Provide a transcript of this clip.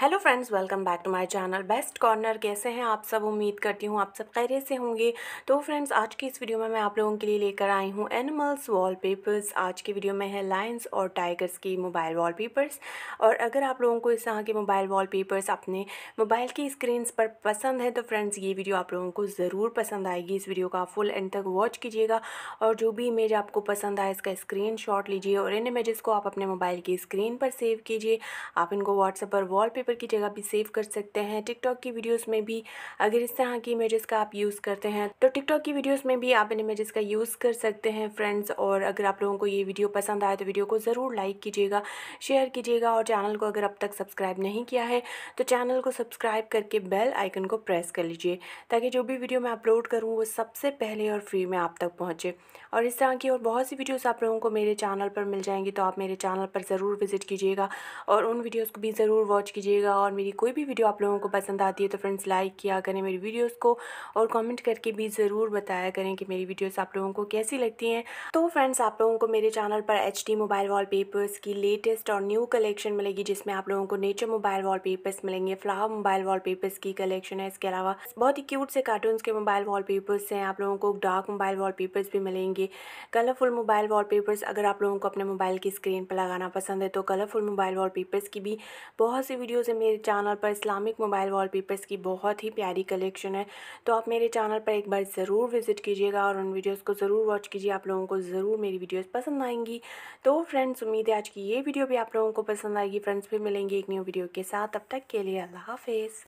hello friends welcome back to my channel best corner कैसे हैं आप सब उम्मीद करती हूँ आप सब खैरियत से होंगे तो फ्रेंड्स आज की इस वीडियो में मैं आप लोगों के लिए लेकर आई हूँ एनिमल्स वॉलपेपर्स आज की वीडियो में है लाइन्स और टाइगर्स की मोबाइल वॉलपेपर्स और अगर आप लोगों को इस तरह के मोबाइल वॉलपेपर्स अपने मोबाइल की स्क्रीन पर पसंद है तो फ्रेंड्स ये वीडियो आप लोगों को ज़रूर पसंद आएगी इस वीडियो का फुल एंड तक वॉच कीजिएगा और जो भी इमेज आपको पसंद आए इसका स्क्रीन लीजिए और इन इमेज़ को आप अपने मोबाइल की स्क्रीन पर सेव कीजिए आप इनको व्हाट्सएप पर वॉल वॉलपेपर की जगह भी सेव कर सकते हैं टिकटॉक की वीडियोस में भी अगर इस तरह की इमेजेस का आप यूज़ करते हैं तो टिकटॉक की वीडियोस में भी आप इन इमेजेस का यूज़ कर सकते हैं फ्रेंड्स और अगर आप लोगों को ये वीडियो पसंद आए तो वीडियो को ज़रूर लाइक कीजिएगा शेयर कीजिएगा और चैनल को अगर अब तक सब्सक्राइब नहीं किया है तो चैनल को सब्सक्राइब करके बेल आइकन को प्रेस कर लीजिए ताकि जो भी वीडियो मैं अपलोड करूँ वो सबसे पहले और फ्री में आप तक पहुँचे और इस तरह की और बहुत सी वीडियोस आप लोगों को मेरे चैनल पर मिल जाएंगी तो आप मेरे चैनल पर ज़रूर विज़िट कीजिएगा और उन वीडियोज़ को भी ज़रूर वॉच कीजिएगा कीजिएगा और मेरी कोई भी वीडियो आप लोगों को पसंद आती है तो फ्रेंड्स लाइक किया करें मेरी वीडियोस को और कमेंट करके भी ज़रूर बताया करें कि मेरी वीडियोस आप लोगों को कैसी लगती हैं तो फ्रेंड्स आप लोगों को मेरे चैनल पर एच मोबाइल वाल की लेटेस्ट और न्यू कलेक्शन मिलेगी जिसमें आप लोगों को नेचर मोबाइल वाल मिलेंगे फ्लावर मोबाइल वाल की कलेक्शन है इसके अलावा बहुत ही क्यूट से कार्टून के मोबाइल वाल हैं आप लोगों को डार्क मोबाइल वाल भी मिलेंगे कलरफुल मोबाइल वाल अगर आप लोगों को अपने मोबाइल की स्क्रीन पर लगाना पसंद है तो कलरफुल मोबाइल वॉलपेपर्स की भी बहुत सी वीडियोज़ से मेरे चैनल पर इस्लामिक मोबाइल वॉलपेपर्स की बहुत ही प्यारी कलेक्शन है तो आप मेरे चैनल पर एक बार ज़रूर विज़िट कीजिएगा और उन वीडियोस को ज़रूर वॉच कीजिए आप लोगों को ज़रूर मेरी वीडियोस पसंद आएंगी तो फ्रेंड्स उम्मीद है आज की ये वीडियो भी आप लोगों को पसंद आएगी फ्रेंड्स भी मिलेंगी एक न्यू वीडियो के साथ अब तक के लिए अल्लाह हाफिज़